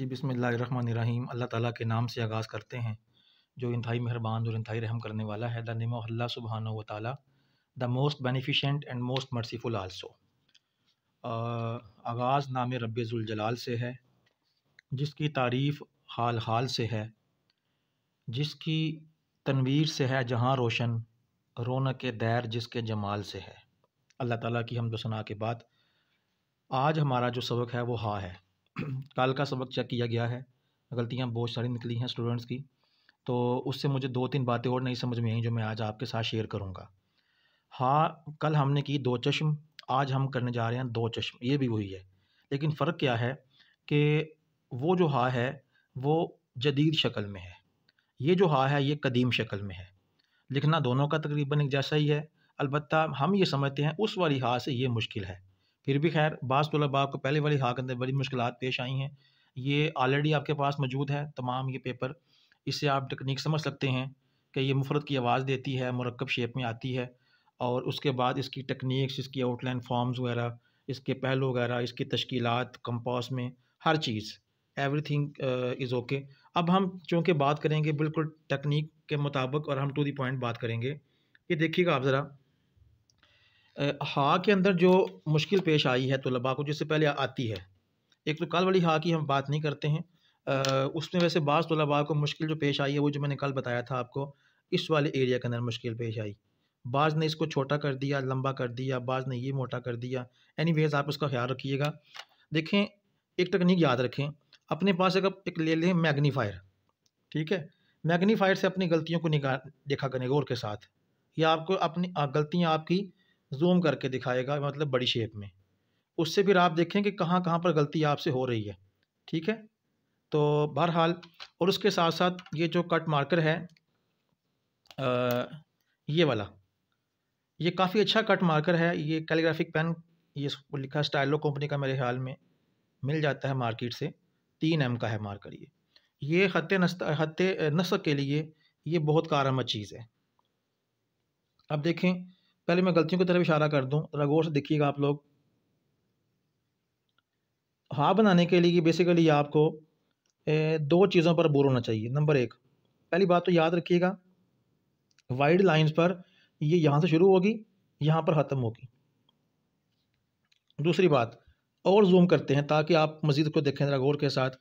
जी बिसमीम अल्लाह ताला के नाम से आगाज़ करते हैं जो इंतहाई मेहरबान और इंतहाई रहम करने वाला है द नेम ऑफ अल्लाह सुबहान व ताली the most beneficent and most merciful also आगाज़ नाम रबाल से है जिसकी तारीफ़ हाल हाल से है जिसकी तनवीर से है जहाँ रोशन रौनक दैर जिसके जमाल से है अल्लाह ताला की हमदो के बाद आज हमारा जो सबक है वो हा है काल का सबक चेक किया गया है गलतियाँ बहुत सारी निकली हैं स्टूडेंट्स की तो उससे मुझे दो तीन बातें और नहीं समझ में आई जो मैं आज आपके साथ शेयर करूँगा हाँ कल हमने की दो चश्म आज हम करने जा रहे हैं दो चश्म ये भी वही है लेकिन फ़र्क क्या है कि वो जो हा है वो जदीद शक्ल में है ये जो हा है ये कदीम शक्ल में है लिखना दोनों का तकरीबन एक जैसा ही है अलबत् हम ये समझते हैं उस वाली हा से ये मुश्किल है फिर भी खैर बाज़ तलबा आपको पहले वाली हाक अंदर बड़ी मुश्किल पेश आई हैं ये ऑलरेडी आपके पास मौजूद है तमाम ये पेपर इससे आप टेक्निक समझ सकते हैं कि ये मुफरत की आवाज़ देती है मरकब शेप में आती है और उसके बाद इसकी टेक्निक्स इसकी आउटलाइन फॉर्म्स वगैरह इसके पहलू वगैरह इसकी तश्कीलत कंपास में हर चीज़ एवरी थिंग इज़ ओके अब हम चूँकि बात करेंगे बिल्कुल टेक्निक के मुताबिक और हम टू दी पॉइंट बात करेंगे ये देखिएगा आप ज़रा हा के अंदर जो मुश्किल पेश आई है तलबा को जिससे पहले आती है एक तो कल वाली हा की हम बात नहीं करते हैं उसमें वैसे बाज़ तलबा को मुश्किल जो पेश आई है वो जो मैंने कल बताया था आपको इस वाले एरिया के अंदर मुश्किल पेश आई बाज़ ने इसको छोटा कर दिया लंबा कर दिया बाज़ ने ये मोटा कर दिया एनी वेज़ आप उसका ख्याल रखिएगा देखें एक तकनीक याद रखें अपने पास अगर एक ले लें मैग्नीफायर ठीक है मैग्नीफायर से अपनी गलतियों को निकाल देखा करें गौर के साथ या आपको अपनी गलतियाँ आपकी जूम करके दिखाएगा मतलब बड़ी शेप में उससे फिर आप देखें कि कहाँ कहाँ पर गलती आपसे हो रही है ठीक है तो बहरहाल और उसके साथ साथ ये जो कट मार्कर है आ, ये वाला ये काफ़ी अच्छा कट मार्कर है ये कैलीग्राफिक पेन ये लिखा स्टाइलो कंपनी का मेरे ख्याल में मिल जाता है मार्केट से तीन एम का है मार्कर ये ये ख़त ख़त नस्क के लिए ये बहुत कारामद चीज़ है अब देखें पहले मैं गलतियों की तरफ इशारा कर दूँ ज़रा गौर से देखिएगा आप लोग हाँ बनाने के लिए बेसिकली आपको ए, दो चीज़ों पर बोर होना चाहिए नंबर एक पहली बात तो याद रखिएगा वाइड लाइंस पर ये यहाँ से शुरू होगी यहाँ पर ख़त्म होगी दूसरी बात और जूम करते हैं ताकि आप मज़ीद को देखें ज़रा गौर के साथ